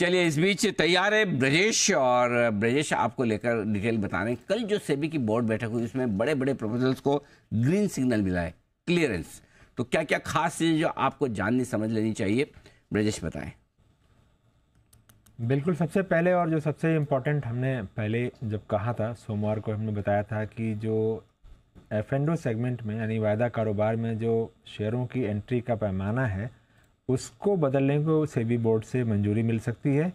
चलिए इस बीच तैयार है ब्रजेश और ब्रजेश आपको लेकर डिटेल बता रहे हैं कल जो सेबी की बोर्ड बैठक हुई उसमें बड़े बड़े प्रपोजल्स को ग्रीन सिग्नल मिला है क्लियरेंस तो क्या क्या खास चीज़ें जो आपको जाननी समझ लेनी चाहिए ब्रजेश बताएं बिल्कुल सबसे पहले और जो सबसे इम्पोर्टेंट हमने पहले जब कहा था सोमवार को हमने बताया था कि जो एफेंडो सेगमेंट में यानी वायदा कारोबार में जो शेयरों की एंट्री का पैमाना है उसको बदलने को सेबी बोर्ड से मंजूरी मिल सकती है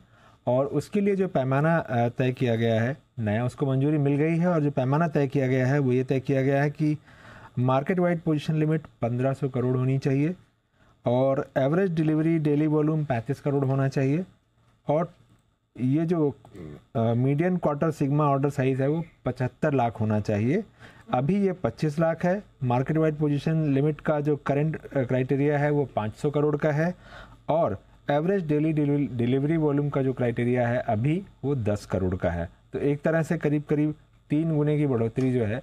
और उसके लिए जो पैमाना तय किया गया है नया उसको मंजूरी मिल गई है और जो पैमाना तय किया गया है वो ये तय किया गया है कि market wide position limit 1500 crore होनी चाहिए और average delivery daily volume 35 crore होना चाहिए और ये जो medium quarter sigma order size है वो पचहत्तर लाख होना चाहिए अभी ये 25 लाख है मार्केट वाइड पोजीशन लिमिट का जो करंट क्राइटेरिया uh, है वो 500 करोड़ का है और एवरेज डेली डिलीवरी वॉल्यूम का जो क्राइटेरिया है अभी वो 10 करोड़ का है तो एक तरह से करीब करीब तीन गुने की बढ़ोतरी जो है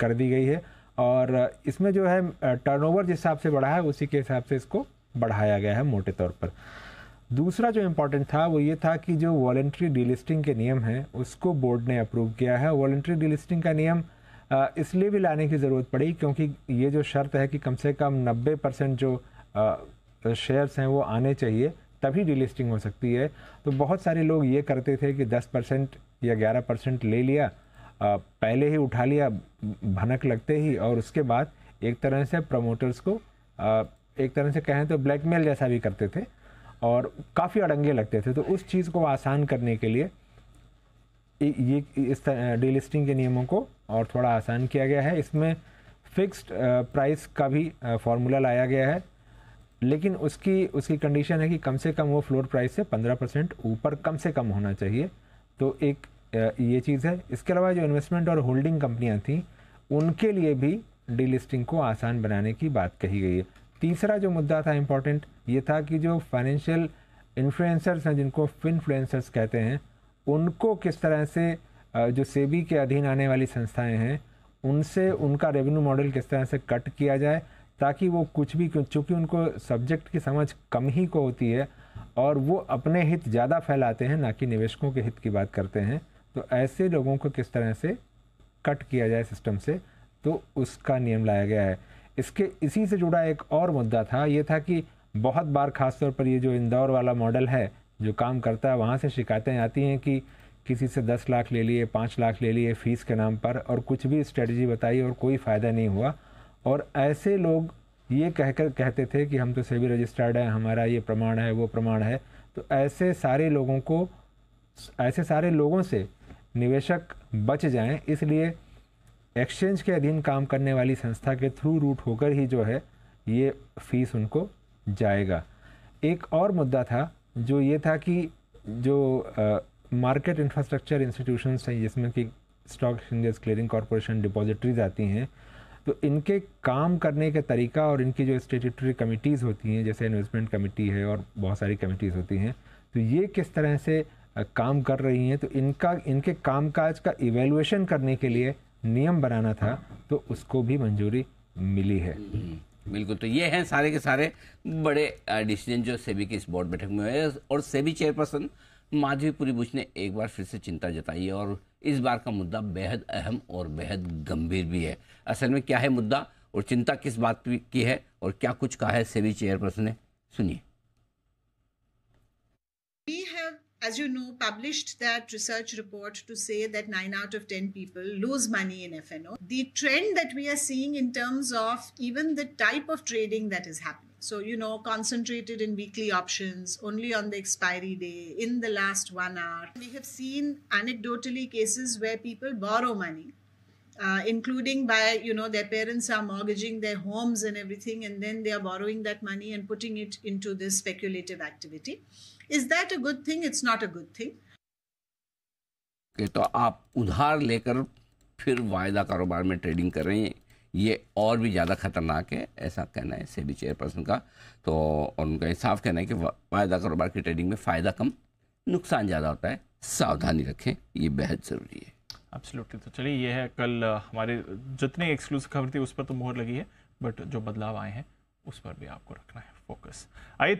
कर दी गई है और uh, इसमें जो है टर्नओवर uh, जिस हिसाब से बढ़ा है उसी के हिसाब से इसको बढ़ाया गया है मोटे तौर पर दूसरा जो इम्पोर्टेंट था वो ये था कि जो वॉलेंट्री डीलिस्टिंग के नियम हैं उसको बोर्ड ने अप्रूव किया है वॉलेंट्री डीलिस्टिंग का नियम इसलिए भी लाने की ज़रूरत पड़ी क्योंकि ये जो शर्त है कि कम से कम नब्बे परसेंट जो शेयर्स हैं वो आने चाहिए तभी डीलिस्टिंग हो सकती है तो बहुत सारे लोग ये करते थे कि दस परसेंट या ग्यारह परसेंट ले लिया पहले ही उठा लिया भनक लगते ही और उसके बाद एक तरह से प्रमोटर्स को एक तरह से कहें तो ब्लैकमेल जैसा भी करते थे और काफ़ी अड़ंगे लगते थे तो उस चीज़ को आसान करने के लिए ये इस डीलिस्टिंग के नियमों को और थोड़ा आसान किया गया है इसमें फिक्स्ड प्राइस का भी फार्मूला लाया गया है लेकिन उसकी उसकी कंडीशन है कि कम से कम वो फ्लोर प्राइस से 15 परसेंट ऊपर कम से कम होना चाहिए तो एक ये चीज़ है इसके अलावा जो इन्वेस्टमेंट और होल्डिंग कंपनियां थीं उनके लिए भी डीलिस्टिंग को आसान बनाने की बात कही गई है तीसरा जो मुद्दा था इम्पॉर्टेंट ये था कि जो फाइनेंशियल इन्फ्लुएंसर्स हैं जिनको फिनफ्लुएंसर्स कहते हैं उनको किस तरह से जो सेबी के अधीन आने वाली संस्थाएं हैं उनसे उनका रेवेन्यू मॉडल किस तरह से कट किया जाए ताकि वो कुछ भी चूँकि उनको सब्जेक्ट की समझ कम ही को होती है और वो अपने हित ज़्यादा फैलाते हैं ना कि निवेशकों के हित की बात करते हैं तो ऐसे लोगों को किस तरह से कट किया जाए सिस्टम से तो उसका नियम लाया गया है इसके इसी से जुड़ा एक और मुद्दा था ये था कि बहुत बार खासतौर पर ये जो इंदौर वाला मॉडल है जो काम करता है वहाँ से शिकायतें आती हैं कि किसी से दस लाख ले लिए पाँच लाख ले लिए फ़ीस के नाम पर और कुछ भी स्ट्रेटजी बताई और कोई फ़ायदा नहीं हुआ और ऐसे लोग ये कहकर कहते थे कि हम तो सेबी रजिस्टर्ड है हमारा ये प्रमाण है वो प्रमाण है तो ऐसे सारे लोगों को ऐसे सारे लोगों से निवेशक बच जाएं इसलिए एक्सचेंज के अधीन काम करने वाली संस्था के थ्रू रूट होकर ही जो है ये फीस उनको जाएगा एक और मुद्दा था जो ये था कि जो मार्केट इंफ्रास्ट्रक्चर इंस्टीट्यूशन हैं जिसमें कि stock exchanges clearing corporation depositories आती हैं तो इनके काम करने का तरीका और इनकी जो स्टेटरी कमिटीज़ होती हैं जैसे इन्वेस्टमेंट कमेटी है और बहुत सारी कमिटीज़ होती हैं तो ये किस तरह से काम कर रही हैं तो इनका इनके कामकाज का इवेलुएशन करने के लिए नियम बनाना था तो उसको भी मंजूरी मिली है हम्म, बिल्कुल तो ये हैं सारे के सारे बड़े डिसीजन जो सेबी के इस बोर्ड बैठक में हुए और सेबी चेयरपर्सन माधवीपुरी बुश ने एक बार फिर से चिंता जताई है और इस बार का मुद्दा बेहद अहम और बेहद गंभीर भी है असल में क्या है मुद्दा और चिंता किस बात की है और क्या कुछ कहा है सेवी चेयरपर्सन ने सुनिए as you know, published that research report to say that 9 out of 10 people lose money in FNO. The trend that we are seeing in terms of even the type of trading that is happening. So, you know, concentrated in weekly options, only on the expiry day, in the last one hour. We have seen anecdotally cases where people borrow money, uh, including by, you know, their parents are mortgaging their homes and everything, and then they are borrowing that money and putting it into this speculative activity. Is that a good thing? It's not a good thing. Okay, तो आप उधार लेकर फिर वायदा कारोबार में trading कर रहे हैं ये और भी ज़्यादा खतरनाक है ऐसा कहना है सेबी चेयरपर्सन का तो और उनका ये साफ कहना है कि वायदा कारोबार की ट्रेडिंग में फ़ायदा कम नुकसान ज़्यादा होता है सावधानी रखें ये बेहद ज़रूरी है एब्सोल्युटली तो चलिए ये है कल हमारे जितने एक्सक्लूसिव खबर थी उस पर तो मोहर लगी है बट जो बदलाव आए हैं उस पर भी आपको रखना है फोकस आइए